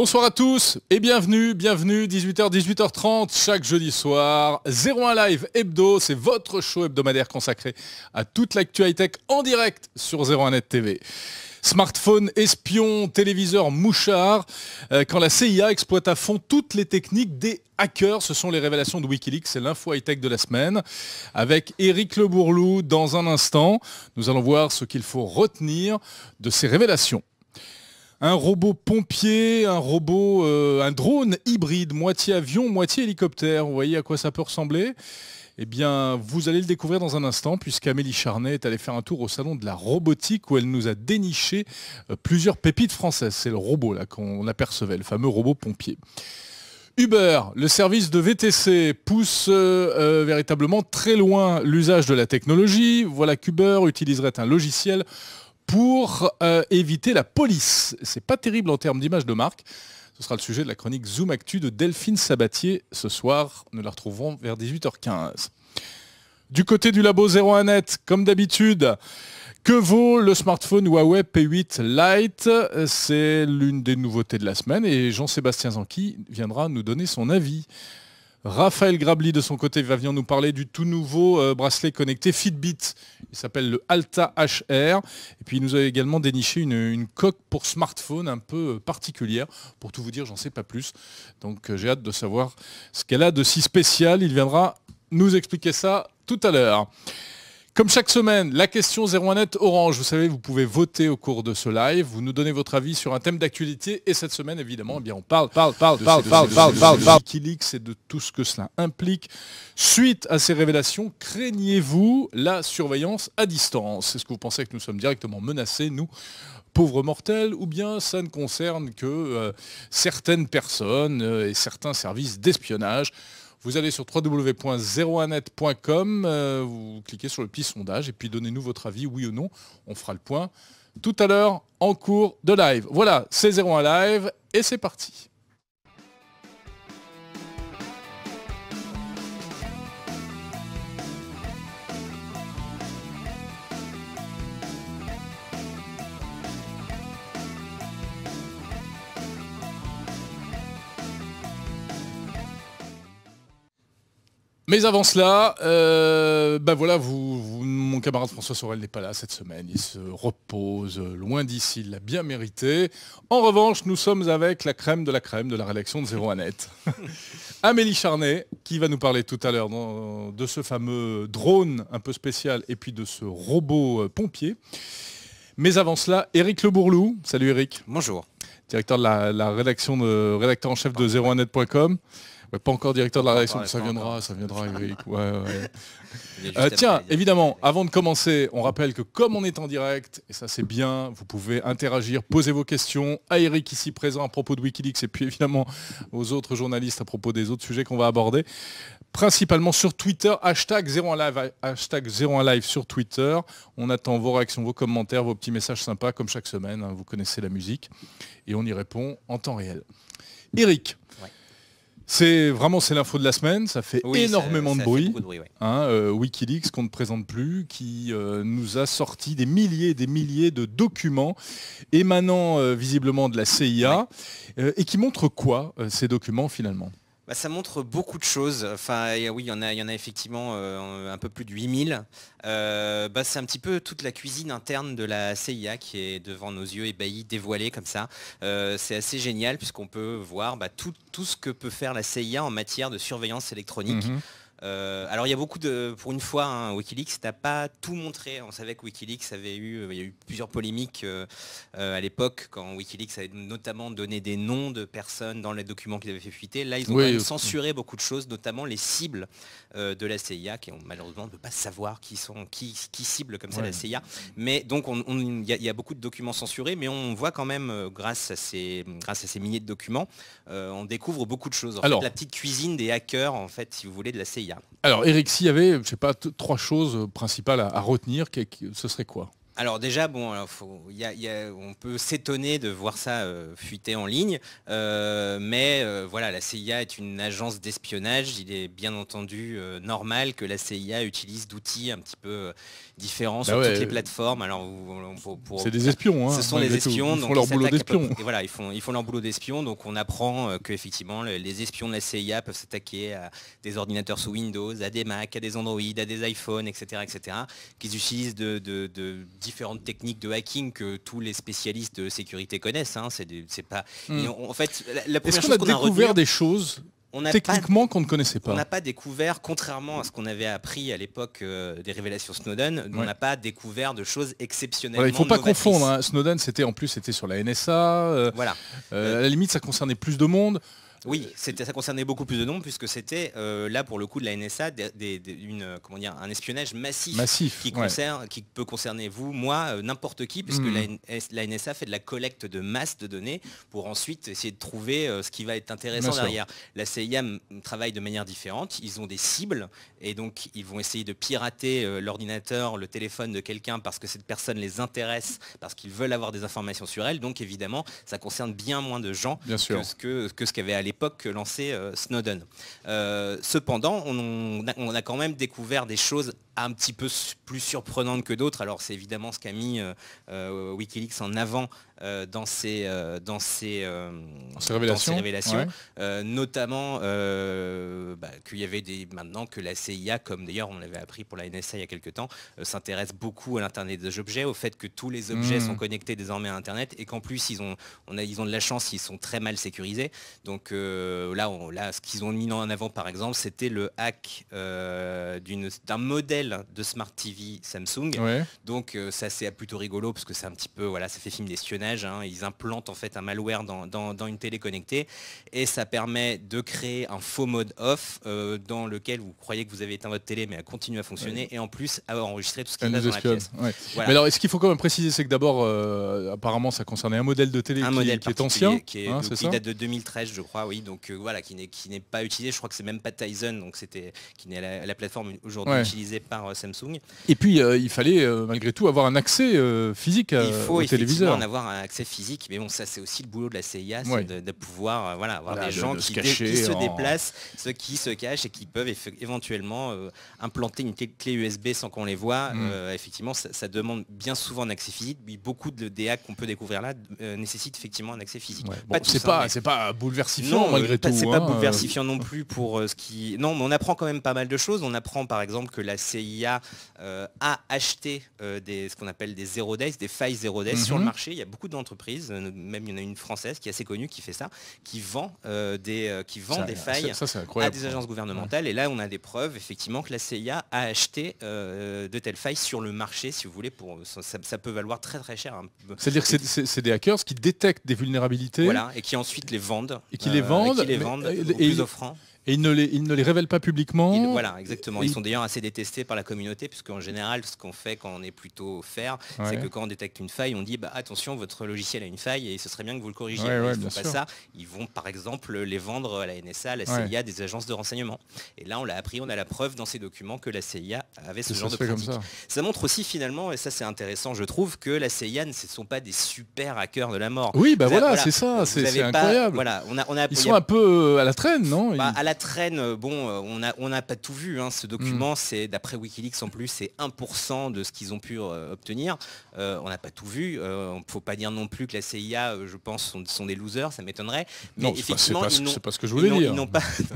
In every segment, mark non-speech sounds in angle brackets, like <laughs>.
Bonsoir à tous et bienvenue, bienvenue, 18h, 18h30, chaque jeudi soir, 01 Live Hebdo, c'est votre show hebdomadaire consacré à toute l'actu high-tech en direct sur 01net TV. Smartphone, espion, téléviseur, mouchard, euh, quand la CIA exploite à fond toutes les techniques des hackers, ce sont les révélations de Wikileaks, c'est l'info high-tech de la semaine, avec Eric Le Bourlou dans un instant. Nous allons voir ce qu'il faut retenir de ces révélations un robot pompier, un robot, euh, un drone hybride, moitié avion, moitié hélicoptère. Vous voyez à quoi ça peut ressembler eh bien, vous allez le découvrir dans un instant, puisqu'Amélie Charnet est allée faire un tour au salon de la robotique où elle nous a déniché euh, plusieurs pépites françaises. C'est le robot là qu'on apercevait, le fameux robot pompier. Uber, le service de VTC, pousse euh, véritablement très loin l'usage de la technologie. Voilà qu'Uber utiliserait un logiciel pour euh, éviter la police. C'est pas terrible en termes d'image de marque. Ce sera le sujet de la chronique Zoom Actu de Delphine Sabatier ce soir. Nous la retrouverons vers 18h15. Du côté du labo 01 Net, comme d'habitude, que vaut le smartphone Huawei P8 Lite C'est l'une des nouveautés de la semaine et Jean-Sébastien Zanqui viendra nous donner son avis. Raphaël Grabli, de son côté, va venir nous parler du tout nouveau euh, bracelet connecté Fitbit. Il s'appelle le Alta HR. Et puis, il nous a également déniché une, coque pour smartphone un peu euh, particulière. Pour tout vous dire, j'en sais pas plus. Donc, euh, j'ai hâte de savoir ce qu'elle a de si spécial. Il viendra nous expliquer ça tout à l'heure. Comme chaque semaine, la question 01net Orange. Vous savez, vous pouvez voter au cours de ce live. Vous nous donnez votre avis sur un thème d'actualité. Et cette semaine, évidemment, eh bien, on parle, parle, parle, parle, parle, parle, parle, parle, et de tout ce que cela implique. Suite à ces révélations, craignez-vous la surveillance à distance Est-ce que vous pensez que nous sommes directement menacés, nous, pauvres mortels, ou bien ça ne concerne que euh, certaines personnes euh, et certains services d'espionnage vous allez sur www.01net.com, euh, vous cliquez sur le petit sondage et puis donnez-nous votre avis, oui ou non. On fera le point tout à l'heure en cours de live. Voilà, c'est 01 Live et c'est parti. Mais avant cela, euh, bah voilà, mon camarade François Sorel n'est pas là cette semaine. Il se repose loin d'ici, il l'a bien mérité. En revanche, nous sommes avec la crème de la crème de la rédaction de Zéro Net. <laughs> Amélie Charnet, qui va nous parler tout à l'heure de ce fameux drone un peu spécial et puis de ce robot euh, pompier. Mais avant cela, Eric Le Bourlou. Salut Eric. Bonjour. Directeur de la, rédaction de, rédacteur en chef de 01net.com pas encore directeur de la réaction ça viendra, ça <laughs> viendra, Eric. Euh, tiens, évidemment, avant de commencer, on rappelle que comme on est en direct, et ça c'est bien, vous pouvez interagir, poser vos questions à Eric ici présent à propos de Wikileaks et puis évidemment aux autres journalistes à propos des autres sujets qu'on va aborder. Principalement sur Twitter, hashtag 01live, hashtag live sur Twitter. On attend vos réactions, vos commentaires, vos petits messages sympas comme chaque semaine, hein, vous connaissez la musique, et on y répond en temps réel. Eric, c'est vraiment c'est l'info de la semaine, ça fait énormément de, bruit. Hein, euh, Wikileaks qu'on ne présente plus, qui euh, nous a sorti des milliers et des milliers de documents émanant euh, visiblement de la CIA, et qui montrent quoi ces documents finalement bah, ça montre beaucoup de choses. Enfin, oui, il y en a, en a effectivement euh, un peu plus de 8000. Euh, bah, c'est un petit peu toute la cuisine interne de la CIA qui est devant nos yeux ébahie, dévoilée comme ça. Euh, c'est assez génial puisqu'on peut voir bah, tout, ce que peut faire la CIA en matière de surveillance électronique. Mhm. Euh, alors il y a beaucoup de, pour une fois, hein, Wikileaks n'a pas tout montré. On savait que Wikileaks avait eu, euh, il y a eu plusieurs polémiques euh, à l'époque quand Wikileaks avait notamment donné des noms de personnes dans les documents qu'ils avaient fait fuiter. Là, ils ont censuré beaucoup de choses, notamment les cibles de la CIA, qui ont, malheureusement on ne peut pas savoir qui sont, qui, cible comme ça la CIA. Mais donc il y, a beaucoup de documents censurés, mais on voit quand même, grâce à ces, grâce à ces milliers de documents, on découvre beaucoup de choses. la petite cuisine des hackers, en fait, si vous voulez, de la CIA. Alors, Eric, avait, je sais pas, trois choses principales à, retenir. ce serait quoi alors déjà, bon, on peut s'étonner de voir ça euh, fuiter en ligne, euh, mais euh, voilà, la CIA est une agence d'espionnage. Il est bien entendu normal que la CIA utilise d'outils un petit peu différents bah sur toutes les plateformes. Alors, c'est des espions. Hein, ce sont des espions. Ils font leur boulot d'espion. voilà, ils font, ils font leur boulot d'espion. Donc on apprend qu'effectivement, les espions de la CIA peuvent s'attaquer à des ordinateurs sous Windows, à des Mac, à des Android, à des iPhones, etc., etc., utilisent de, différentes techniques de hacking que tous les spécialistes de sécurité connaissent. Hein. C'est pas. Hmm. en fait, la, qu'on a, découvert des choses on techniquement qu'on ne connaissait pas. On n'a pas découvert, contrairement à ce qu'on avait appris à l'époque euh, des révélations Snowden, on n'a pas découvert de choses exceptionnelles. il faut pas confondre. Hein. Snowden, c'était en plus c'était sur la NSA. Euh, voilà. Euh, à la limite, ça concernait plus de monde. Oui, ça concernait beaucoup plus de noms puisque c'était euh, là pour le coup de la NSA euh, comment dire, un espionnage massif, qui, peut concerner vous, moi, euh, n'importe qui, puisque hmm. la, NSA fait de la collecte de masse de données pour ensuite essayer de trouver ce qui va être intéressant derrière. La CIA travaille de manière différente, ils ont des cibles et donc ils vont essayer de pirater l'ordinateur, le téléphone de quelqu'un parce que cette personne les intéresse, parce qu'ils veulent avoir des informations sur elle. Donc évidemment, ça concerne bien moins de gens que, Ce que, que ce qu'avait allé l'époque que lançait euh, Snowden. Euh, cependant, on, a, on, a, quand même découvert des choses un petit peu plus surprenantes que d'autres. Alors c'est évidemment ce qu'a mis euh, Wikileaks en avant euh, euh, euh, dans ces révélations, notamment bah, qu'il y avait des, maintenant que la CIA, comme d'ailleurs on l'avait appris pour la NSA il y a quelques temps, s'intéresse beaucoup à l'Internet des objets, au fait que tous les objets hmm. sont connectés désormais à Internet et qu'en plus ils ont, on a, ils ont de la chance, ils sont très mal sécurisés. Donc là, là, ce qu'ils ont mis en avant par exemple, c'était le hack d'un modèle de Smart TV Samsung. Donc ça c'est plutôt rigolo parce que c'est un petit peu, voilà, ça fait film d'espionnage Hein. Ils implantent en fait un malware dans, une télé connectée et ça permet de créer un faux mode off euh, dans lequel vous croyez que vous avez éteint votre télé mais elle continue à fonctionner et en plus à enregistrer tout ce qui est dans la pièce. Mais alors, ce qu'il faut quand même préciser, c'est que d'abord, euh, apparemment, ça concernait un modèle de télé qui, est ancien, qui, est, hein, qui date de 2013, je crois, oui. Donc euh, voilà, qui n'est pas utilisé. Je crois que c'est même pas Tyson, donc c'était qui n'est la, plateforme aujourd'hui utilisée par Samsung. Et puis, il fallait malgré tout avoir un accès physique à, il faut au téléviseur. en avoir accès physique. Mais bon, ça, c'est aussi le boulot de la CIA, c'est de, pouvoir euh, voilà, avoir des gens qui, se, déplacent, ceux qui se cachent et qui peuvent éventuellement euh, implanter une clé, USB sans qu'on les voit. Mm. Euh, effectivement, ça, demande bien souvent un accès physique. beaucoup de DA qu'on peut découvrir là nécessite effectivement un accès physique. c'est pas, bouleversifiant malgré tout. C'est pas bouleversifiant non hein. <laughs> plus pour ce qui... Non, mais on apprend quand même pas mal de choses. On apprend par exemple que la CIA a acheté des, ce qu'on appelle des zero days, des failles zero days sur le mhm. marché. Il y a beaucoup d'entreprises, euh, même il y en a une française qui est assez connue qui fait ça, qui vend euh, des, euh, qui vend des failles à des agences gouvernementales. Et là, on a des preuves effectivement que la CIA a acheté de telles failles sur le marché, si vous voulez, pour ça, peut valoir très très cher. Hein. C'est-à-dire que c'est des hackers qui détectent des vulnérabilités, et qui ensuite les vendent, et qui les vendent, les offrant. Et ils ne les, ne les révèlent pas publiquement. voilà, exactement. Ils, sont d'ailleurs assez détestés par la communauté, puisqu'en général, ce qu'on fait quand on est plutôt faire, c'est que quand on détecte une faille, on dit bah, attention, votre logiciel a une faille et ce serait bien que vous le corrigiez. Mais ils ne font pas ça. Ils vont par exemple les vendre à la NSA, à la CIA, des agences de renseignement. Et là, on l'a appris, on a la preuve dans ces documents que la CIA avait ce genre de pratique. Ça. montre aussi finalement, et ça c'est intéressant, je trouve, que la CIA ne sont pas des super hackers de la mort. Oui, bah voilà, c'est ça, c'est incroyable. voilà, on a, ils sont un peu euh, à la traîne, non bah, traîne, euh, bon, euh, on n'a on pas tout vu. Hein, ce document, mm. c'est d'après Wikileaks en plus, c'est 1% de ce qu'ils ont pu euh, obtenir. on n'a pas tout vu. ne faut pas dire non plus que la CIA, je pense, sont, des losers, ça m'étonnerait. Mais non, c'est pas, ce que je voulais dire. pas, <laughs>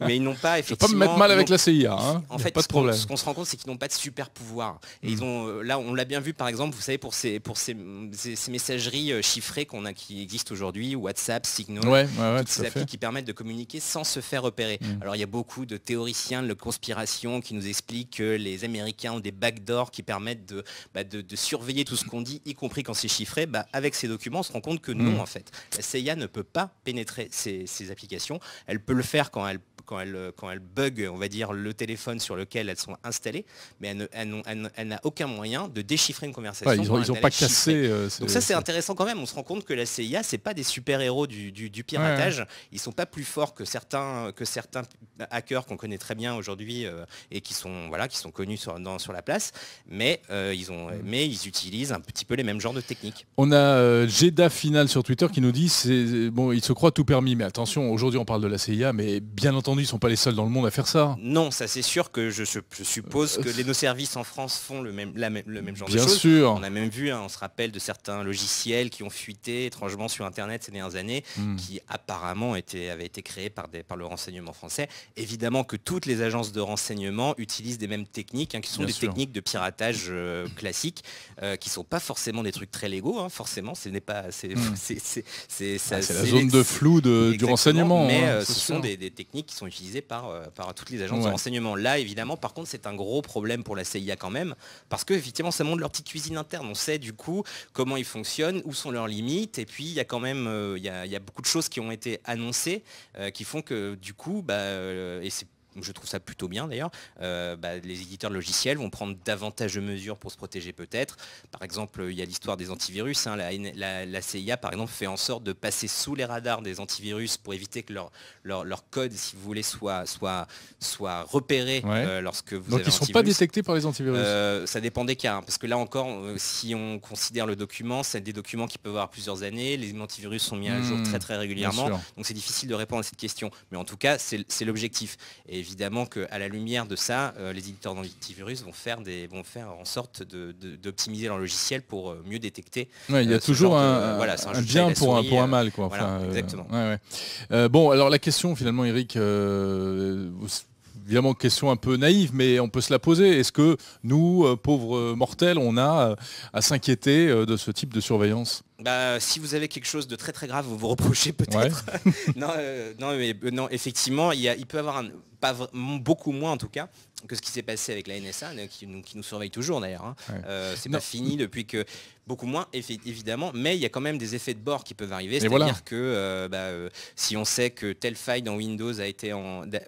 mais ils n'ont pas effectivement. pas me mettre mal avec la CIA. Hein. En fait, pas de problème. Ce qu'on se rend compte, c'est qu'ils n'ont pas de super pouvoir. Et ils mm. ont, là, on l'a bien vu, par exemple, vous savez, pour ces, pour ces, messageries chiffrées qu'on a, qui existent aujourd'hui, WhatsApp, Signal, qui permettent de communiquer sans se repérer. Mm. Alors il y a beaucoup de théoriciens de la conspiration qui nous expliquent que les Américains ont des backdoors qui permettent bah, de, surveiller tout ce qu'on dit, y compris quand c'est chiffré. Bah, avec ces documents, on se rend compte que non, mm. en fait. La CIA ne peut pas pénétrer ces, applications. Elle peut le faire quand elle quand elle, quand elle bug, on va dire, le téléphone sur lequel elles sont installées, mais elle, n'a aucun moyen de déchiffrer une conversation. ils n'ont pas cassé. Euh, Donc ça, c'est intéressant quand même. On se rend compte que la CIA, c'est pas des super-héros du, piratage. Ils sont pas plus forts que certains que certains hackers qu'on connaît très bien aujourd'hui euh, et qui sont, voilà, qui sont connus sur, la place, mais, euh, ils ont, mm. mais ils utilisent un petit peu les mêmes genres de techniques. On a euh, Jeda Final sur Twitter qui nous dit, c'est, bon, ils se croient tout permis, mais attention, aujourd'hui on parle de la CIA, mais bien entendu, ils ne sont pas les seuls dans le monde à faire ça. Non, ça c'est sûr que je, suppose que les, nos services en France font le même, le même genre de choses. Bien sûr. On a même vu, hein, on se rappelle de certains logiciels qui ont fuité étrangement sur Internet ces dernières années, mm. qui apparemment étaient, avaient été créés par, des, par le renseignement français. Évidemment que toutes les agences de renseignement utilisent des mêmes techniques, hein, qui sont des techniques de piratage euh, classiques, euh, qui ne sont pas forcément des trucs très légaux, hein, forcément, ce n'est pas... C'est hmm. ah, la zone de flou du renseignement. Mais hein. euh, ce sont des, techniques qui sont utilisées par, par toutes les agences de renseignement. Là, évidemment, par contre, c'est un gros problème pour la CIA quand même, parce que effectivement, ça montre leur petite cuisine interne. On sait du coup comment ils fonctionnent, où sont leurs limites, et puis il y a quand même il y beaucoup de choses qui ont été annoncées qui font que du coup, bah, euh, et c'est je trouve ça plutôt bien d'ailleurs, euh, bah, les éditeurs logiciels vont prendre davantage de mesures pour se protéger peut-être. Par exemple, il y a l'histoire des antivirus. Hein. la, CIA, par exemple, fait en sorte de passer sous les radars des antivirus pour éviter que leur, leur, code, si vous voulez, soit, soit, soit repéré euh, lorsque vous Donc ils ne sont pas détectés par les antivirus euh, Ça dépend des cas, hein, parce que là encore, si on considère le document, c'est des documents qui peuvent avoir plusieurs années, les antivirus sont mis à jour hmm, très très régulièrement, donc c'est difficile de répondre à cette question. Mais en tout cas, c'est l'objectif. Et évidemment qu'à la lumière de ça, euh, les éditeurs d'antivirus vont faire, des, vont faire en sorte d'optimiser de, leur logiciel pour euh, mieux détecter. il y a euh, toujours un, bien pour, un, pour un mal. Quoi. bon, alors la question finalement, Eric, évidemment question un peu naïve, mais on peut se la poser. Est-ce que nous, pauvres mortels, on a à s'inquiéter de ce type de surveillance bah, si vous avez quelque chose de très très grave, vous vous reprochez <laughs> peut-être. non, euh, euh, non, effectivement, il, y peut avoir beaucoup moins en tout cas que ce qui s'est passé avec la NSA, euh, qui nous, surveille toujours d'ailleurs. Hein. c'est pas fini depuis que beaucoup moins évidemment, mais il y a quand même des effets de bord qui peuvent arriver. C'est-à-dire que bah, si on sait que telle faille dans Windows a été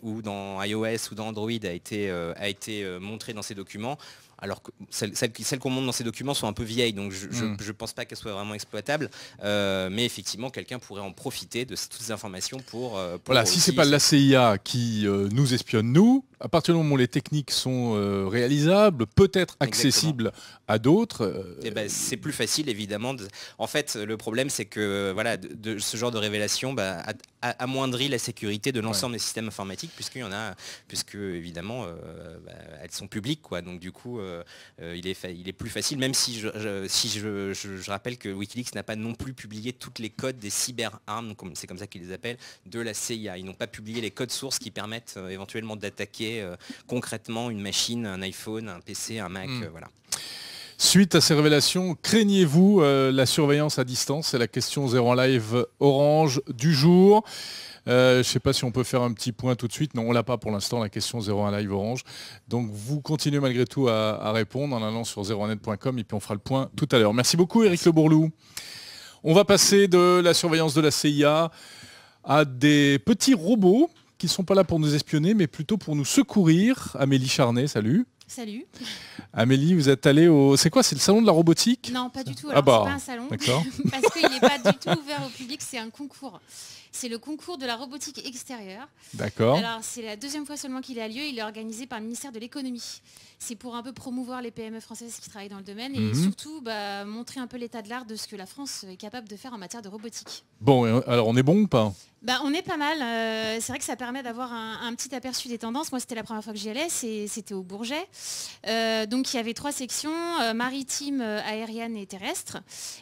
ou dans iOS ou dans Android a été, a été montrée dans ces documents, alors que celles, qu'on montre dans ces documents sont un peu vieilles, donc je ne mm. pense pas qu'elles soient vraiment exploitables, euh, mais effectivement, quelqu'un pourrait en profiter de toutes ces informations pour... Euh, voilà, si si n'est pas la CIA qui euh, nous espionne, nous, à partir du moment où les techniques sont euh, réalisables, peut-être accessibles à d'autres. Euh, eh ben, c'est plus facile évidemment. En fait, le problème c'est que voilà, ce genre de révélation bah, amoindrit la sécurité de l'ensemble des systèmes informatiques puisqu'il y en a, puisque évidemment euh, bah, elles sont publiques quoi. Donc du coup, il est, il, est plus facile, même si je, si je, rappelle que WikiLeaks n'a pas non plus publié toutes les codes des cyberarmes, c'est comme ça qu'ils les appellent, de la CIA. Ils n'ont pas publié les codes sources qui permettent éventuellement d'attaquer euh, concrètement une machine, un iPhone, un PC, un Mac, hmm. euh, voilà. Suite à ces révélations, craignez-vous euh, la surveillance à distance C'est la question 01 live orange du jour. je ne sais pas si on peut faire un petit point tout de suite. Non, on l'a pas pour l'instant, la question 01 Live Orange. Donc vous continuez malgré tout à, répondre en allant sur 01net.com et puis on fera le point tout à l'heure. Merci beaucoup Eric Le Bourlou. On va passer de la surveillance de la CIA à des petits robots qui ne sont pas là pour nous espionner, mais plutôt pour nous secourir. Amélie Charnet, salut. Salut. Amélie, vous êtes allée au... C'est quoi C'est le salon de la robotique Non, pas du tout. Ah alors, ah pas un salon. D'accord. <laughs> parce qu'il n'est pas du tout ouvert au public, c'est un concours. C'est le concours de la robotique extérieure. D'accord. Alors, c'est la deuxième fois seulement qu'il a lieu. Il est organisé par le ministère de l'économie. C'est pour un peu promouvoir les PME françaises qui travaillent dans le domaine et mhm. surtout bah, montrer un peu l'état de l'art de ce que la France est capable de faire en matière de robotique. Bon, euh, alors on est bon ou pas bah, on est pas mal. Euh, c'est vrai que ça permet d'avoir un, petit aperçu des tendances. Moi, c'était la première fois que j'y allais, c'était au Bourget. Euh, donc, il y avait trois sections, euh, maritime, aérienne et terrestre.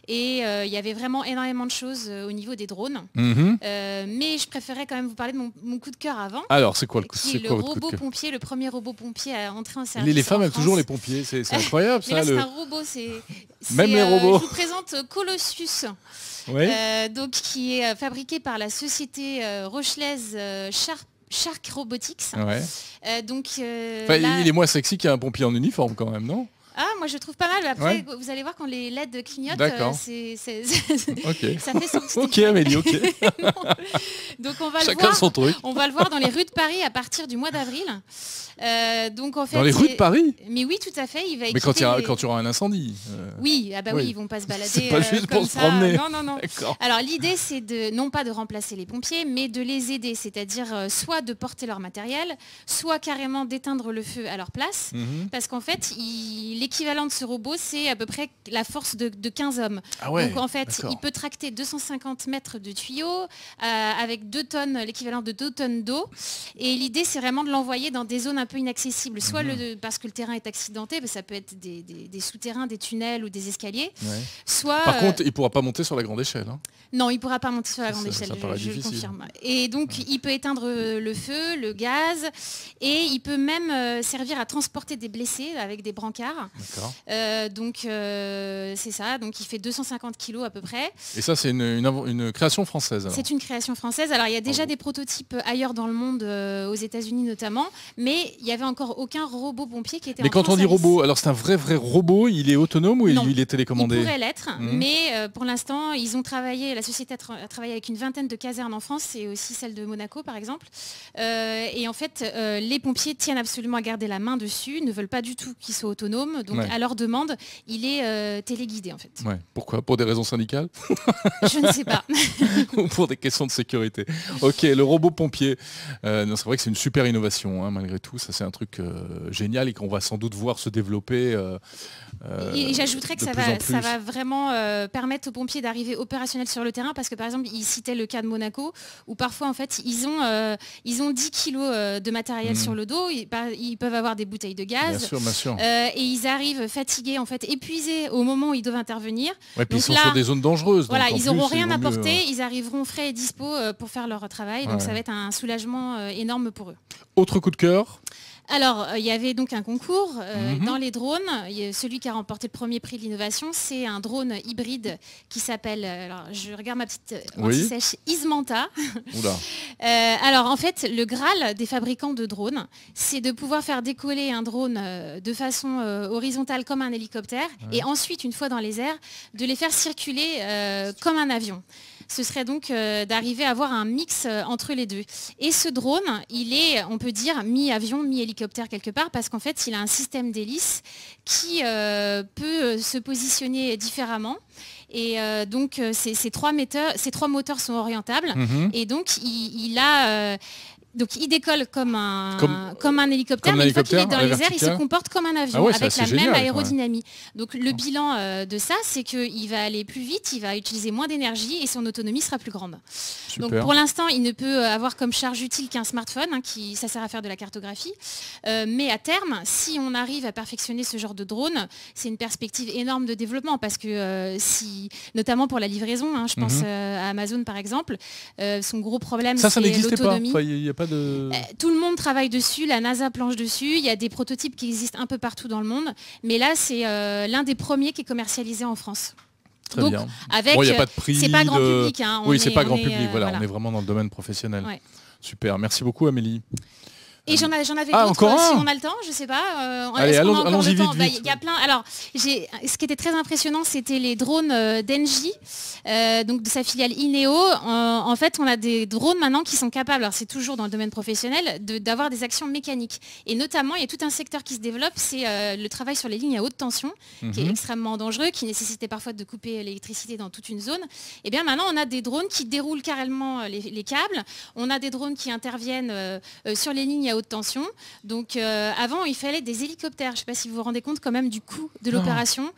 Et il y avait vraiment énormément de choses au niveau des drones. Mhm. mais je préférais quand même vous parler de mon, coup de cœur avant. Alors, c'est quoi le coup de cœur le robot pompier, le premier robot pompier à entrer en service. Les, les femmes aiment toujours les pompiers, c'est <laughs> incroyable ça. c'est un robot, c'est... Même les robots. je vous présente Colossus. Euh, donc, qui est euh, fabriqué par la société euh, rochelaise Shark Robotics. donc, Il est moins sexy qu'un pompier en uniforme quand même, non ah, moi je trouve pas mal. Après, vous allez voir quand les LED clignotent, euh, <laughs> <laughs> ça fait sens. Ok, Amélie, ok. <laughs> donc on va le voir. On va le voir dans les rues de Paris à partir du mois d'avril. Euh, donc fait, dans les rues de Paris Mais oui, tout à fait. Il Mais quand il y aura, tu un incendie. Euh. Oui, ah bah ils vont pas se balader. C'est pas juste pour se promener. Non, non, non. Alors l'idée, c'est de non pas de remplacer les pompiers, mais de les aider, c'est-à-dire soit de porter leur matériel, soit carrément d'éteindre le feu à leur place, mhm. parce qu'en fait, ils l'équivalent de ce robot, c'est à peu près la force de, 15 hommes. Ah donc en fait, il peut tracter 250 mètres de tuyaux euh, avec deux tonnes, l'équivalent de 2 tonnes d'eau. Et l'idée, c'est vraiment de l'envoyer dans des zones un peu inaccessibles, soit mhm. parce que le terrain est accidenté, ben, ça peut être des, souterrains, des tunnels ou des escaliers. Soit, Par euh, contre, il ne pourra pas monter sur la grande échelle. Hein. Non, il ne pourra pas monter sur la grande échelle, je, confirme. Et donc, il peut éteindre euh, le feu, le gaz, et il peut même servir à transporter des blessés avec des brancards. Euh, donc euh, c'est ça, donc il fait 250 kilos à peu près. Et ça c'est une, création française C'est une création française. Alors il y a déjà des prototypes ailleurs dans le monde, euh, aux États-Unis notamment, mais il n'y avait encore aucun robot pompier qui était. Mais quand on dit robot, alors c'est un vrai vrai robot, il est autonome ou il, est télécommandé Il pourrait l'être, mmh. mais pour l'instant ils ont travaillé, la société a, travaillé avec une vingtaine de casernes en France et aussi celle de Monaco par exemple. et en fait les pompiers tiennent absolument à garder la main dessus, ne veulent pas du tout qu'ils soient autonomes donc, à leur demande, il est euh, téléguidé, en fait. Pourquoi Pour des raisons syndicales Je ne sais pas. <laughs> Ou pour des questions de sécurité. Ok, le robot pompier. Euh, c'est vrai que c'est une super innovation, hein, malgré tout. Ça, c'est un truc euh, génial et qu'on va sans doute voir se développer. et, j'ajouterais que ça va, ça va vraiment permettre aux pompiers d'arriver opérationnels sur le terrain parce que, par exemple, ils citait le cas de Monaco où parfois, en fait, ils ont, ils ont 10 kilos de matériel hmm. sur le dos. Bah, ils, peuvent avoir des bouteilles de gaz. Bien sûr, bien sûr. et ils arrivent fatigués, en fait, épuisés au moment où ils doivent intervenir. ils sont des zones dangereuses. Voilà, ils n'auront rien à porter. Hein. ils arriveront frais et dispo euh, pour faire leur travail. Donc ça va être un soulagement euh, énorme pour eux. Autre coup de cœur alors, euh, il y avait donc un concours euh, mhm. dans les drones. Celui qui a remporté le premier prix de l'innovation, c'est un drone hybride qui s'appelle, euh, alors je regarde ma petite sèche, Ismanta. <laughs> alors, en fait, le Graal des fabricants de drones, c'est de pouvoir faire décoller un drone de façon horizontale comme un hélicoptère et ensuite, une fois dans les airs, de les faire circuler comme un avion ce serait donc euh, d'arriver à avoir un mix euh, entre les deux. Et ce drone, il est, on peut dire, mi-avion, mi-hélicoptère quelque part, parce qu'en fait, il a un système d'hélice qui euh, peut se positionner différemment. Et donc, ces, trois moteurs, sont orientables. Mhm. Et donc, il, a donc il décolle comme un, comme, un hélicoptère, mais une fois qu'il est dans les airs, il se comporte comme un avion, ah avec la même aérodynamie. Donc le bilan euh, de ça, c'est qu'il va aller plus vite, il va utiliser moins d'énergie et son autonomie sera plus grande. Donc pour l'instant, il ne peut euh, avoir comme charge utile qu'un smartphone, hein, qui, ça sert à faire de la cartographie. Euh, mais à terme, si on arrive à perfectionner ce genre de drone, c'est une perspective énorme de développement, parce que si, notamment pour la livraison, hein, je pense mhm. à Amazon par exemple, son gros problème, c'est l'autonomie de... Euh, tout le monde travaille dessus, la NASA planche dessus, il y a des prototypes qui existent un peu partout dans le monde, mais là c'est euh, l'un des premiers qui est commercialisé en France. Très bien. Avec, euh, pas de prix. C'est pas grand public. Hein, oui, c'est pas grand public. Voilà, on est vraiment dans le domaine professionnel. Super. Merci beaucoup, Amélie. Et j'en avais ah, d'autres, euh, si on a le temps, je sais pas. Euh, Allez, allons, y vite, vite. Bah, y a plein. Alors, ce qui était très impressionnant, c'était les drones euh, d'Engie, euh, donc de sa filiale Ineo. En, fait, on a des drones maintenant qui sont capables, alors c'est toujours dans le domaine professionnel, d'avoir des actions mécaniques. Et notamment, il y a tout un secteur qui se développe, c'est le travail sur les lignes à haute tension, qui est mhm. extrêmement dangereux, qui nécessitait parfois de couper l'électricité dans toute une zone. Et eh bien maintenant, on a des drones qui déroulent carrément les, câbles. On a des drones qui interviennent sur les lignes à haute de tension. Donc euh, avant, il fallait des hélicoptères. Je ne sais pas si vous vous rendez compte quand même du coût de l'opération.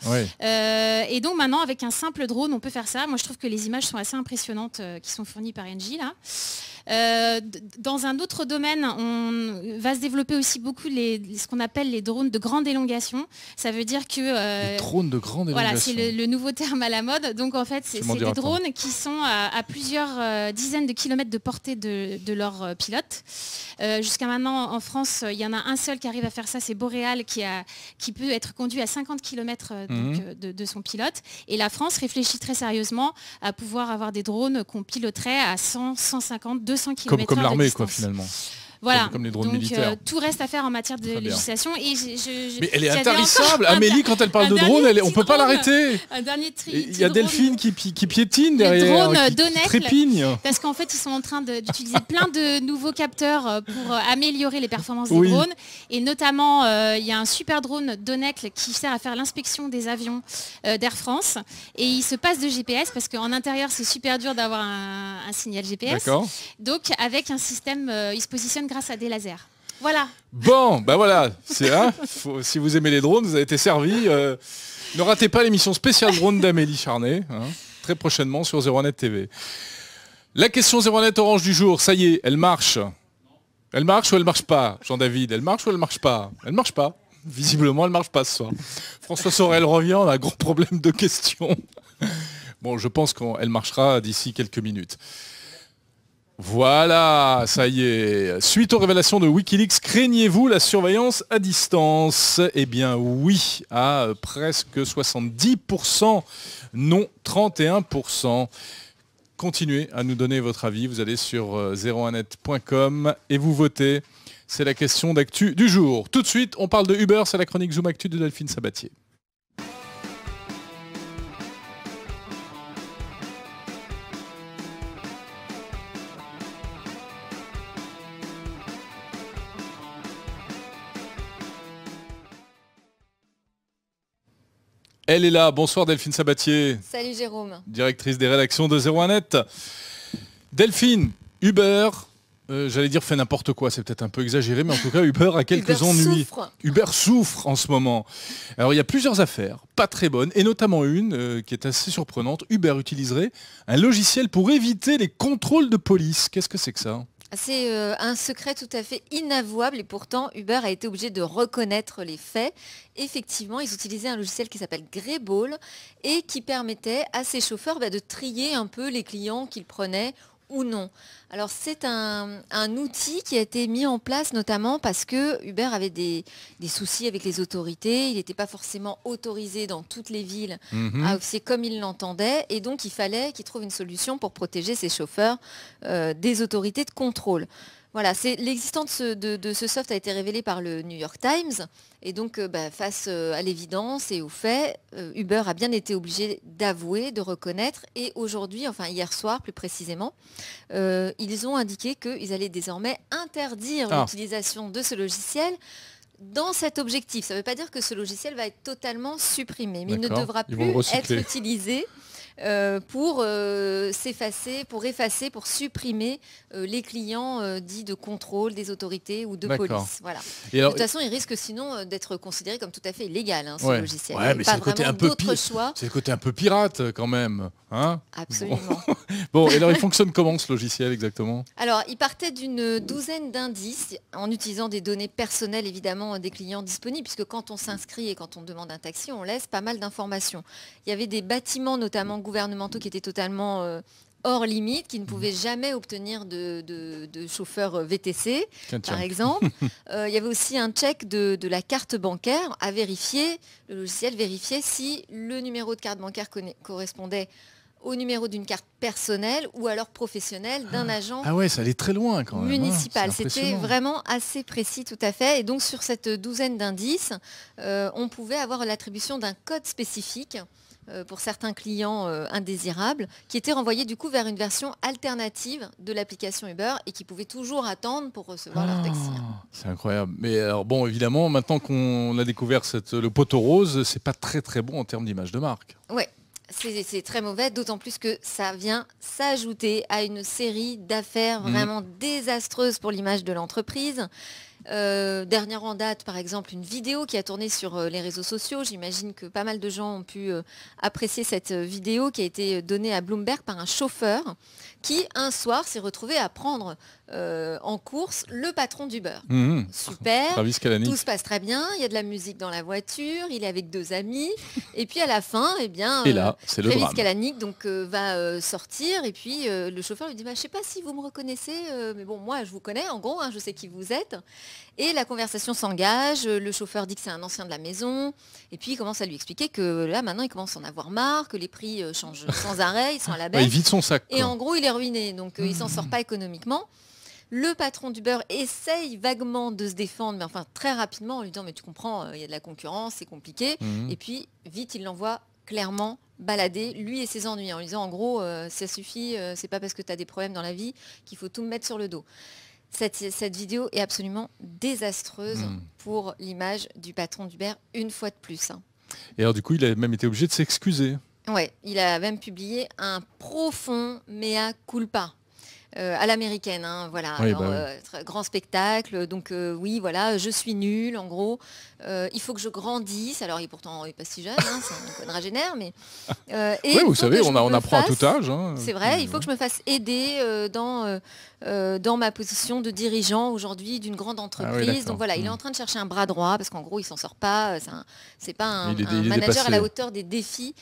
Euh, et donc maintenant, avec un simple drone, on peut faire ça. Moi, je trouve que les images sont assez impressionnantes euh, qui sont fournies par Engie là. Euh, dans un autre domaine, on va se développer aussi beaucoup les, ce qu'on appelle les drones de grande élongation. Ça veut dire que... Euh, les drones de grande élongation. Voilà, c'est le, nouveau terme à la mode. Donc en fait, c'est des drones qui sont à, plusieurs euh, dizaines de kilomètres de portée de, leur pilote. Jusqu'à maintenant, en France, il y en a un seul qui arrive à faire ça, c'est Boréal, qui, a, qui peut être conduit à 50 km mhm. de, son pilote. Et la France réfléchit très sérieusement à pouvoir avoir des drones qu'on piloterait à 100, 150, 200 200 km Comme, comme l'armée, quoi, finalement. Voilà. Donc, euh, tout reste à faire en matière de législation. mais elle est intarissable. Amélie, quand elle parle de drone, on ne peut pas l'arrêter. Un dernier Il y a Delphine qui, piétine derrière. Les euh, drones qui, trépigne. Parce qu'en fait, ils sont en train d'utiliser <laughs> plein de nouveaux capteurs euh, pour améliorer les performances des drones. Et notamment, il y a un super drone Donecle qui sert à faire l'inspection des avions d'Air France. Et il se passe de GPS parce qu'en intérieur, c'est super dur d'avoir un, un, signal GPS. Donc, avec un système, il se positionne grâce à des lasers. Voilà. Bon, ben voilà, c'est hein, si vous aimez les drones, vous avez été servi. Euh, ne ratez pas l'émission spéciale drone d'Amélie Charnay, hein, très prochainement sur 01net TV. La question 01net orange du jour, ça y est, elle marche. Elle marche ou elle marche pas, Jean-David Elle marche ou elle marche pas Elle marche pas. Visiblement, elle marche pas ce soir. François Sorel revient, on a un gros problème de questions. Bon, je pense qu'elle marchera d'ici quelques minutes. Voilà, ça y est. Suite aux révélations de Wikileaks, craignez-vous la surveillance à distance Eh bien oui, à euh, presque 70%, non 31%. Continuez à nous donner votre avis, vous allez sur 01net.com euh, et vous votez. C'est la question d'actu du jour. Tout de suite, on parle de Uber, c'est la chronique Zoom Actu de Delphine Sabatier. Elle est là. Bonsoir Delphine Sabatier. Salut Jérôme. Directrice des rédactions de 01net. Delphine, Uber, euh, j'allais dire fait n'importe quoi, c'est peut-être un peu exagéré, mais en tout cas Uber a quelques ennuis. Souffre. Uber souffre en ce moment. Alors il y a plusieurs affaires, pas très bonnes, et notamment une euh, qui est assez surprenante. Uber utiliserait un logiciel pour éviter les contrôles de police. Qu'est-ce que c'est que ça c'est euh, un secret tout à fait inavouable et pourtant Uber a été obligé de reconnaître les faits. Effectivement, ils utilisaient un logiciel qui s'appelle Greyball et qui permettait à ses chauffeurs bah, de trier un peu les clients qu'ils prenaient ou non. Alors c'est un, outil qui a été mis en place notamment parce que Uber avait des, soucis avec les autorités, il n'était pas forcément autorisé dans toutes les villes c'est mhm. à comme il l'entendait et donc il fallait qu'il trouve une solution pour protéger ses chauffeurs euh, des autorités de contrôle. Voilà, l'existence de, ce soft a été révélée par le New York Times. Et donc, euh, bah, face euh, à l'évidence et aux faits, euh, Uber a bien été obligé d'avouer, de reconnaître. Et aujourd'hui, enfin hier soir plus précisément, ils ont indiqué qu'ils allaient désormais interdire ah. l'utilisation de ce logiciel dans cet objectif. Ça ne veut pas dire que ce logiciel va être totalement supprimé, mais il ne devra plus être utilisé euh, pour euh, s'effacer, pour effacer, pour supprimer euh, les clients dits de contrôle des autorités ou de police. Voilà. de toute façon, il risque sinon d'être considéré comme tout à fait illégal, hein, ce logiciel. Ouais, mais c'est le, côté un peu pirate quand même. Hein Absolument. <laughs> bon. et alors il fonctionne comment ce logiciel exactement Alors, il partait d'une douzaine d'indices en utilisant des données personnelles évidemment des clients disponibles, puisque quand on s'inscrit et quand on demande un taxi, on laisse pas mal d'informations. Il y avait des bâtiments notamment gouvernementaux qui étaient totalement euh, hors limite, qui ne pouvaient mmh. jamais obtenir de, chauffeur euh, VTC, par exemple. <laughs> Euh, il y avait aussi un check de, la carte bancaire à vérifier, le logiciel vérifiait si le numéro de carte bancaire correspondait au numéro d'une carte personnelle ou alors professionnelle d'un ah. agent ah ouais, ça allait très loin quand hein. municipal. C'était vraiment assez précis tout à fait. Et donc sur cette douzaine d'indices, on pouvait avoir l'attribution d'un code spécifique euh, pour certains clients euh, indésirables, qui étaient renvoyés du coup vers une version alternative de l'application Uber et qui pouvaient toujours attendre pour recevoir leur taxi. Ah, c'est incroyable. Mais alors bon, évidemment, maintenant qu'on a découvert cette, le poteau rose, c'est pas très très bon en termes d'image de marque. Oui, c'est très mauvais, d'autant plus que ça vient s'ajouter à une série d'affaires mmh. vraiment désastreuses pour l'image de l'entreprise. Euh, dernière en date, par exemple, une vidéo qui a tourné sur euh, les réseaux sociaux. J'imagine que pas mal de gens ont pu euh, apprécier cette vidéo qui a été donnée à Bloomberg par un chauffeur qui, un soir, s'est retrouvé à prendre euh, en course le patron du beurre. Mmh, mmh. Super, tout se passe très bien, il y a de la musique dans la voiture, il est avec deux amis, <laughs> et puis à la fin, eh et bien, euh, Travis euh, va sortir, et puis le chauffeur lui dit, bah, je ne sais pas si vous me reconnaissez, mais bon, moi, je vous connais, en gros, hein, je sais qui vous êtes. Et la conversation s'engage, le chauffeur dit que c'est un ancien de la maison, et puis il commence à lui expliquer que là, maintenant, il commence à en avoir marre, que les prix changent <laughs> sans arrêt, ils sont à la ah, baisse. il vide son sac. Et en gros, il est ruiné, donc il euh, il s'en sort mmh. pas économiquement. Le patron beurre essaye vaguement de se défendre, mais enfin très rapidement en lui disant mais tu comprends, euh, il y a de la concurrence, c'est compliqué. Mmh. Et puis vite il l'envoie clairement balader lui et ses ennuis en lui disant en gros euh, ça suffit, c'est pas parce que tu as des problèmes dans la vie qu'il faut tout me mettre sur le dos. Cette, vidéo est absolument désastreuse mmh. pour l'image du patron beurre, une fois de plus. Hein. Et alors du coup il a même été obligé de s'excuser. Ouais, il a même publié un profond mea culpa euh, à l'américaine, hein, voilà. Bah euh, grand spectacle, donc euh, oui, voilà, je suis nulle, en gros. il faut que je grandisse. Alors, il pourtant, pas si jeune, hein, c'est un <laughs> quadragénaire, mais. oui, vous savez, on, apprend à tout âge. Hein. C'est vrai, il faut mmh. que je me fasse aider dans, dans ma position de dirigeant aujourd'hui d'une grande ah entreprise. donc voilà, il est mmh. en train de chercher un bras droit parce qu'en gros, il s'en sort pas. C'est pas un, manager à la hauteur des défis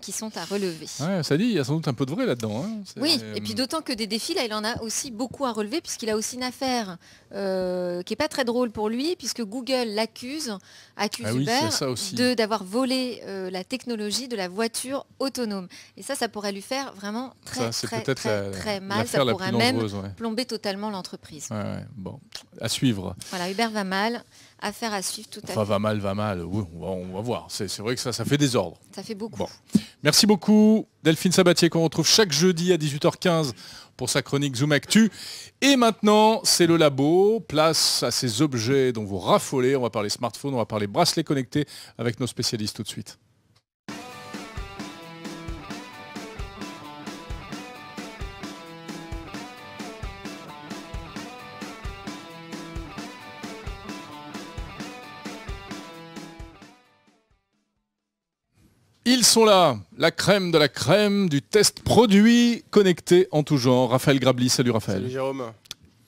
qui sont à relever. ça dit, il y a sans doute un peu de vrai là-dedans. oui, et puis d'autant que des défis, là, il il en a aussi beaucoup à relever puisqu'il a aussi une affaire euh, qui n'est pas très drôle pour lui puisque Google l'accuse, accuse, ah d'avoir volé euh, la technologie de la voiture autonome. Et ça, ça pourrait lui faire vraiment très, très, très, mal. Ça pourrait même plomber totalement l'entreprise. Bon, à suivre. Voilà, Uber va mal. Affaire à suivre tout à l'heure. va mal, va mal. Oui, on va, voir. C'est vrai que ça, ça fait des ordres. Ça fait beaucoup. Merci beaucoup, Delphine Sabatier, qu'on retrouve chaque jeudi à 18h15 pour sa chronique Zoom Actu. Et maintenant, c'est le labo. Place à ces objets dont vous raffolez. On va parler smartphone, on va parler bracelets connectés avec nos spécialistes tout de suite. Ils sont là, la crème de la crème du test produit connecté en tout genre. Raphaël Grabli, salut Raphaël. Salut Jérôme.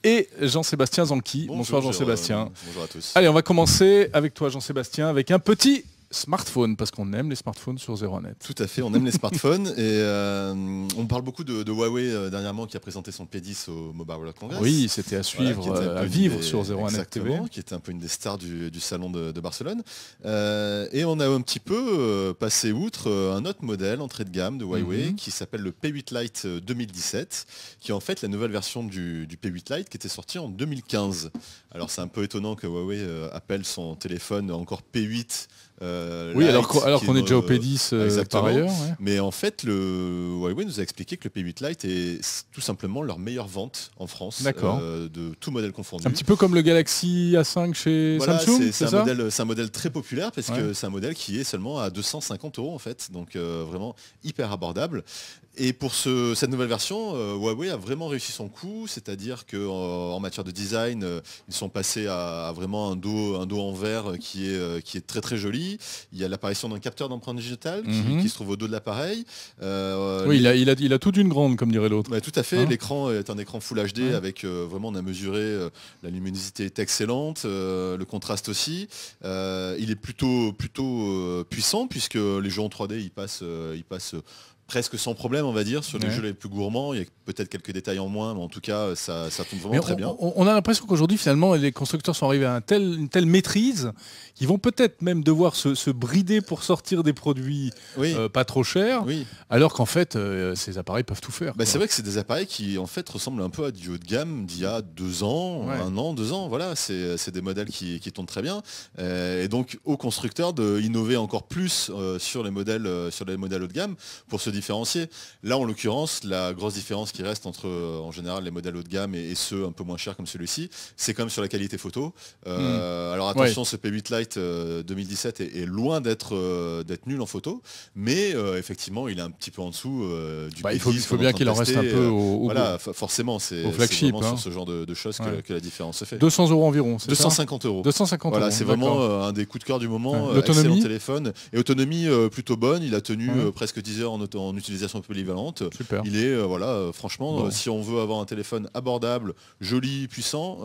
Et Jean-Sébastien Zanqui. Bonsoir Jean-Sébastien. bonjour à tous. Allez, on va commencer avec toi Jean-Sébastien avec un petit smartphone, parce qu'on aime les smartphones sur ZeroNet. Tout à fait, on aime les smartphones. Et euh, on parle beaucoup de, Huawei euh, dernièrement qui a présenté son P10 au Mobile World Congress. Oui, c'était à suivre, euh, à vivre sur ZeroNet TV. Qui était un peu une des stars du, salon de, Barcelone. et on a un petit peu passé outre un autre modèle entrée de gamme de Huawei mhm. qui s'appelle le P8 Lite 2017, qui est en fait la nouvelle version du, du P8 Lite qui était sorti en 2015. Alors c'est un peu étonnant que Huawei appelle son téléphone encore P8 euh, oui, alors, qu'on est, déjà au P10 euh, ailleurs. Mais en fait, le Huawei nous a expliqué que le P8 Lite est tout simplement leur meilleure vente en France euh, de tout modèle confondu. un petit peu comme le Galaxy A5 chez Samsung. C'est un, modèle, très populaire parce que c'est un modèle qui est seulement à 250 euros en fait, donc vraiment hyper abordable. Et pour cette nouvelle version, euh, Huawei a vraiment réussi son coup, c'est-à-dire qu'en matière de design, euh, ils sont passés à, vraiment un dos, un dos en verre qui est, euh, qui est très très joli. Il y a l'apparition d'un capteur d'empreinte digitale qui, mhm. se trouve au dos de l'appareil. oui, il, a, il, a, tout d'une grande, comme dirait l'autre. tout à fait, hein l'écran est un écran Full HD avec vraiment, on a mesuré, la luminosité est excellente, le contraste aussi. il est plutôt, plutôt puissant puisque les jeux en 3D, passent... ils passent presque sans problème, on va dire, sur les jeux les plus gourmands. Il y a peut-être quelques détails en moins, mais en tout cas, ça, ça tombe vraiment très bien. On a l'impression qu'aujourd'hui, finalement, les constructeurs sont arrivés à une telle maîtrise qu'ils vont peut-être même devoir se, brider pour sortir des produits euh, pas trop chers, alors qu'en fait, euh, ces appareils peuvent tout faire. Bah, c'est vrai que c'est des appareils qui, en fait, ressemblent un peu à du haut de gamme d'il y a deux ans, un an, deux ans. Voilà, c'est des modèles qui, qui très bien. Euh, et donc, aux constructeurs d'innover encore plus sur, les modèles, sur les modèles haut de gamme pour se différencier. Là, en l'occurrence, la grosse différence qui reste entre en général les modèles haut de gamme et, ceux un peu moins chers comme celui-ci, c'est quand même sur la qualité photo. Euh, hmm. Alors attention, ce P8 Lite 2017 euh, est, loin d'être euh, d'être nul en photo, mais effectivement, il est un petit peu en dessous du. Bah, il faut, il faut bien qu'il en reste un peu au, voilà, forcément, c'est vraiment sur hein. ce genre de, choses que, la différence se fait. 200 euros environ, 250 hein euros. 250 voilà, c'est vraiment un des coups de cœur du moment. Ouais. L'autonomie, téléphone et autonomie plutôt bonne. Il a tenu presque 10 heures en, auto utilisation polyvalente. Super. Il est, euh, voilà, euh, franchement, euh, si on veut avoir un téléphone abordable, joli, puissant,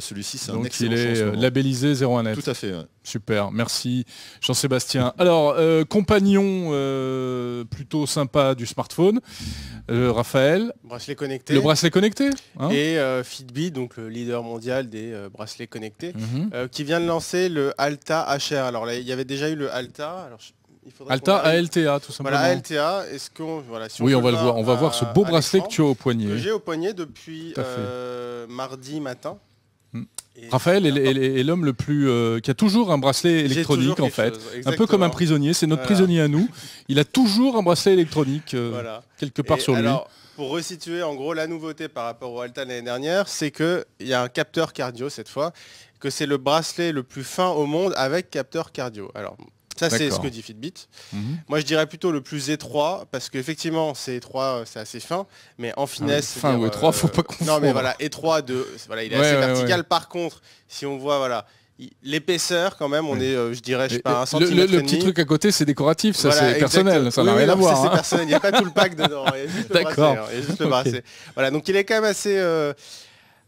celui-ci, c'est un excellent il est labellisé 01net. Tout à fait. Super, merci Jean-Sébastien. Alors, compagnon plutôt sympa du smartphone, Raphaël. Bracelet connecté. Le bracelet connecté. Hein. et Fitbit, donc le leader mondial des bracelets connectés, mhm. qui vient de lancer le Alta HR. Alors il y avait déjà eu le Alta. Alors, Alta ALTA, tout simplement. Voilà, ALTA, est-ce qu'on... oui, on, va le voir. On va bah, voir ce beau bracelet que tu as au poignet. Que j'ai au poignet depuis euh, mardi matin. Hmm. Raphaël est, l'homme le plus euh, qui a toujours un bracelet électronique en fait, un peu comme un prisonnier. C'est notre prisonnier à nous. Il a toujours un bracelet électronique euh, quelque part sur lui. Pour resituer en gros la nouveauté par rapport au Alta l'année dernière, c'est qu'il y a un capteur cardio cette fois, que c'est le bracelet le plus fin au monde avec capteur cardio. Alors ça, c'est ce que dit Fitbit. Mhm. Moi, je dirais plutôt le plus étroit, parce qu'effectivement, c'est étroit, euh, c'est assez fin, mais en ah finesse. fin ou étroit, euh, faut pas confondre. Non, mais voilà, étroit, de, voilà, il est assez vertical. Par contre, si on voit, voilà, l'épaisseur quand même on est euh, je dirais je sais pas un centimètre le, petit truc à côté c'est décoratif ça c'est personnel ça n'a rien à voir c'est hein. personnel il n'y a pas tout le pack dedans d'accord voilà donc il est quand même assez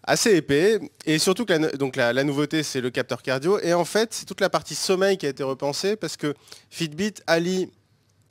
assez épais. Et surtout que la, donc la, nouveauté, c'est le capteur cardio. Et en fait, c'est toute la partie sommeil qui a été repensée parce que Fitbit allie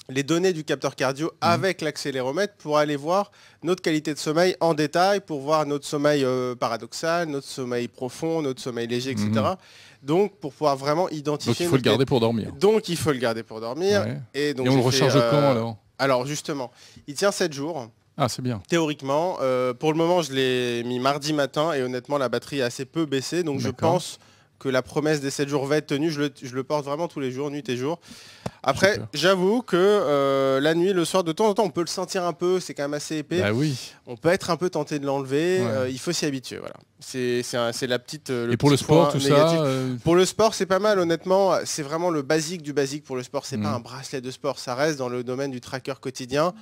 les données du capteur cardio mmh. avec l'accéléromètre pour aller voir notre qualité de sommeil en détail, pour voir notre sommeil euh, paradoxal, notre sommeil profond, notre sommeil léger, etc. Mmh. Donc, pour pouvoir vraiment identifier... Donc, il faut le garder pour dormir. Donc, il faut le garder pour dormir. Et, donc, on le recharge quand, euh, alors Alors, justement, il tient 7 jours. Ah, c'est bien. Théoriquement. Euh, pour le moment, je l'ai mis mardi matin et honnêtement, la batterie a assez peu baissé. Donc je pense que la promesse des 7 jours va être tenue. Je le, porte vraiment tous les jours, nuit et jour. Après, j'avoue que euh, la nuit, le soir, de temps en temps, on peut le sentir un peu, c'est quand même assez épais. Bah on peut être un peu tenté de l'enlever, euh, il faut s'y habituer. Voilà. C'est la petite... et pour le sport, tout ça Pour le sport, c'est pas mal, honnêtement. C'est vraiment le basique du basique pour le sport. C'est pas mm. un bracelet de sport, ça reste dans le domaine du tracker quotidien.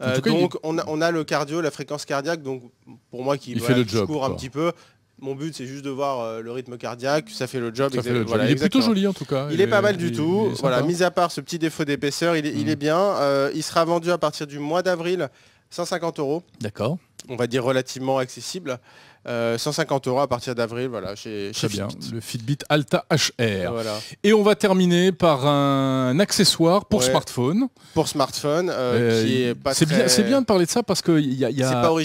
Euh, donc on, a, le cardio, la fréquence cardiaque, donc pour moi qui, le un petit peu. Mon but c'est juste de voir euh, le rythme cardiaque, ça fait le job. il est plutôt joli en tout cas. Il, est, pas mal du tout. mis à part ce petit défaut d'épaisseur, il, est, mm. bien. Euh, il sera vendu à partir du mois d'avril 150 euros. D'accord. On va dire relativement accessible. 150 euh, euros à partir d'avril, voilà, chez, bien, le Fitbit Alta HR. Et on va terminer par un accessoire pour smartphone. Pour smartphone, euh, euh, qui est pas c'est bien, c'est bien de parler de ça parce qu'il y a,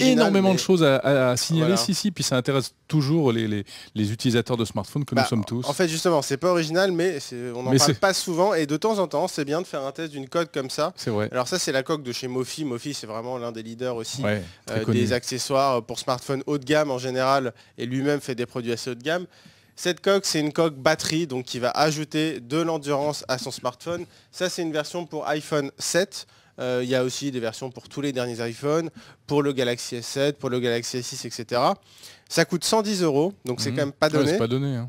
énormément de choses à, signaler, ici, si, si, puis ça intéresse toujours les, utilisateurs de smartphone que nous bah, sommes tous. En fait, justement, c'est pas original, mais on n'en parle pas souvent, et de temps en temps, c'est bien de faire un test d'une coque comme ça. C'est vrai. Alors ça, c'est la coque de chez Mofi. Mofi, c'est vraiment l'un des leaders aussi des accessoires pour smartphone haut de gamme en général et lui-même fait des produits assez haut de gamme. Cette coque, c'est une coque batterie donc qui va ajouter de l'endurance à son smartphone. Ça, c'est une version pour iPhone 7. Euh, il y a aussi des versions pour tous les derniers iPhones, pour le Galaxy S7, pour le Galaxy S6, etc. Ça coûte 110 euros, donc c'est mhm. quand même pas ah, donné. pas donné hein.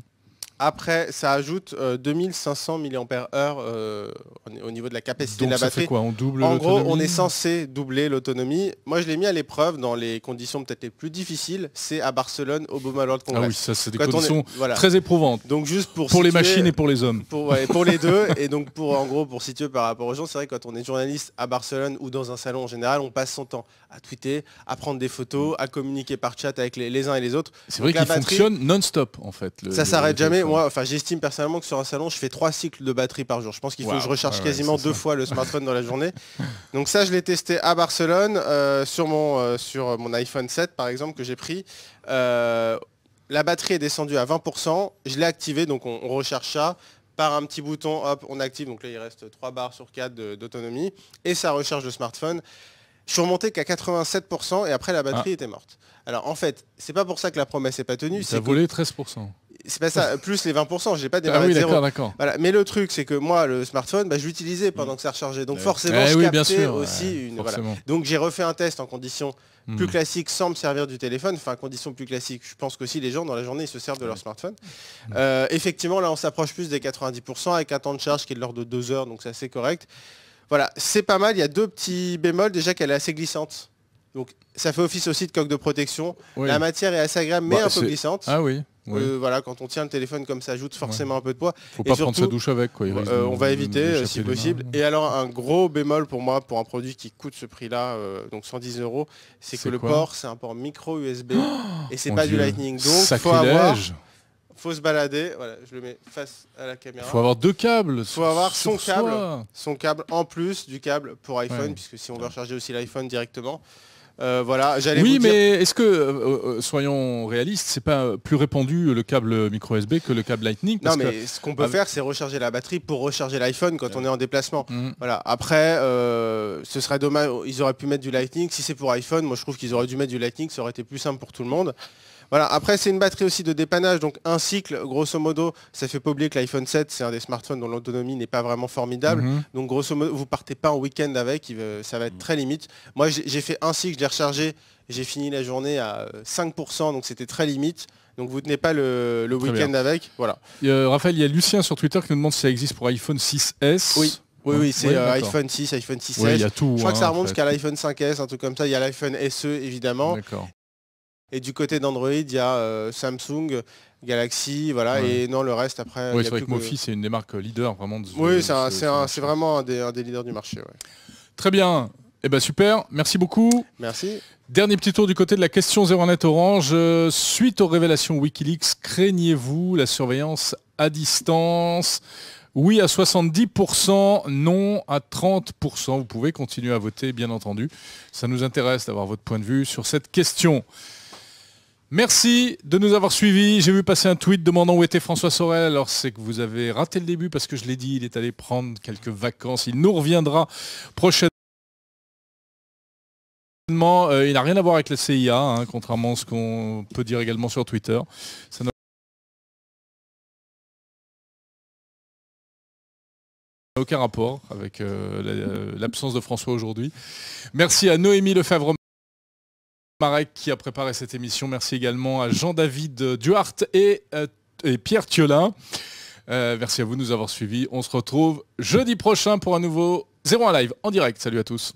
Après, ça ajoute 2500 mAh heure au niveau de la capacité de la batterie. Fait quoi on double en gros, on est censé doubler l'autonomie. Moi, je l'ai mis à l'épreuve dans les conditions peut-être les plus difficiles. C'est à Barcelone, au Boma World Congress. Ah oui, ça, c'est des conditions très éprouvantes. Donc juste pour, les machines et pour les hommes. Pour, les deux. <laughs> Et donc, pour, en gros, pour situer par rapport aux gens, c'est vrai que quand on est journaliste à Barcelone ou dans un salon en général, on passe son temps à tweeter, à prendre des photos, mm. à communiquer par chat avec les, uns et les autres. C'est vrai qu'il fonctionne non-stop, en fait. Ça ça s'arrête jamais moi, enfin, j'estime personnellement que sur un salon, je fais trois cycles de batterie par jour. Je pense qu'il faut que je recharge ah quasiment deux fois le <laughs> smartphone dans la journée. Donc ça, je l'ai testé à Barcelone euh, euh, sur mon iPhone 7 par exemple que j'ai pris. Euh, la batterie est descendue à 20%. Je l'ai activé, donc on, recharge ça par un petit bouton, hop, on active. Donc là, il reste trois barres sur quatre d'autonomie et ça recharge le smartphone. Je suis remonté qu'à 87% et après la batterie ah. était morte. Alors en fait, c'est pas pour ça que la promesse n'est pas tenue. Ça volé 13%. C'est pas ça, euh, plus les 20%, j'ai pas démarré ah D'accord, Mais le truc, c'est que moi, le smartphone, bah, je l'utilisais pendant que ça rechargeait. Donc euh, forcément, eh je aussi une. Donc j'ai refait un test en conditions hmm. plus classiques sans me servir du téléphone. Enfin, conditions plus classiques. Je pense qu'aussi les gens dans la journée, ils se servent de leur smartphone. Hmm. Euh, effectivement, là, on s'approche plus des 90% avec un temps de charge qui est de l'ordre de 2 heures, donc c'est assez correct. Voilà, c'est pas mal. Il y a deux petits bémols déjà qu'elle est assez glissante. Donc ça fait office aussi de coque de protection. La matière est assez agréable mais bah, un peu glissante. Ah oui. Euh, voilà, quand on tient le téléphone comme ça, ajoute forcément un peu de poids. Faut pas prendre sa douche avec. Quoi. Euh, on va éviter si possible. Et alors un gros bémol pour moi, pour un produit qui coûte ce prix-là, euh, donc 110 euros, c'est que le port, c'est un port micro USB oh et c'est pas du Lightning. Donc faut avoir faut se balader. Voilà, je le mets face à la caméra. Il faut avoir deux câbles. Il faut avoir son câble, son câble en plus du câble pour iPhone, puisque si on veut recharger aussi l'iPhone directement, euh, oui, mais est-ce que, euh, euh, soyons réalistes, c'est pas plus répandu le câble micro USB que le câble Lightning Non, mais ce qu'on peut faire, c'est recharger la batterie pour recharger l'iPhone quand on est en déplacement. Mhm. Voilà. Après, ce serait dommage, ils auraient pu mettre du Lightning. Si c'est pour iPhone, moi je trouve qu'ils auraient dû mettre du Lightning, ça aurait été plus simple pour tout le monde. Voilà, après c'est une batterie aussi de dépannage, donc un cycle, grosso modo, ça fait pas oublier que l'iPhone 7, c'est un des smartphones dont l'autonomie n'est pas vraiment formidable. Mhm. Donc grosso modo, vous partez pas en week-end avec, ça va être mhm. très limite. Moi j'ai fait un cycle, je l'ai rechargé, j'ai fini la journée à 5%, euh, donc c'était très limite. Donc vous ne tenez pas le, week-end avec. Voilà. Raphaël, il y a Lucien sur Twitter qui nous demande si ça existe pour iPhone 6S. Oui. Oui, oui, c'est euh, iPhone 6, iPhone 6S. je crois que ça hein, remonte jusqu'à l'iPhone 5S, un truc comme ça. Il y a l'iPhone SE, évidemment. D'accord. Et du côté d'Android, il y a euh, Samsung, Galaxy, voilà, et non le reste après. Oui, c'est vrai que Mophie, c'est une des marques euh, leaders vraiment. oui, c'est vraiment un des, leaders du marché. Très bien. Eh ben super, merci beaucoup. Merci. Dernier petit tour du côté de la question 0 net Orange. suite aux révélations Wikileaks, craignez-vous la surveillance à distance Oui à 70%, non à 30%. Vous pouvez continuer à voter, bien entendu. Ça nous intéresse d'avoir votre point de vue sur cette question. Merci de nous avoir suivis. J'ai vu passer un tweet demandant où était François Sorel. Alors c'est que vous avez raté le début parce que je l'ai dit, il est allé prendre quelques vacances. Il nous reviendra prochainement. Euh, il n'a rien à voir avec la CIA, hein, contrairement à ce qu'on peut dire également sur Twitter. Ça n'a aucun rapport avec euh, euh, l'absence de François aujourd'hui. Merci à Noémie Lefebvre. Marek qui a préparé cette émission. Merci également à Jean-David Duarte et, euh, Pierre Thiolin. Euh, merci à vous de nous avoir suivis. On se retrouve jeudi prochain pour un nouveau 01 Live en direct. Salut à tous.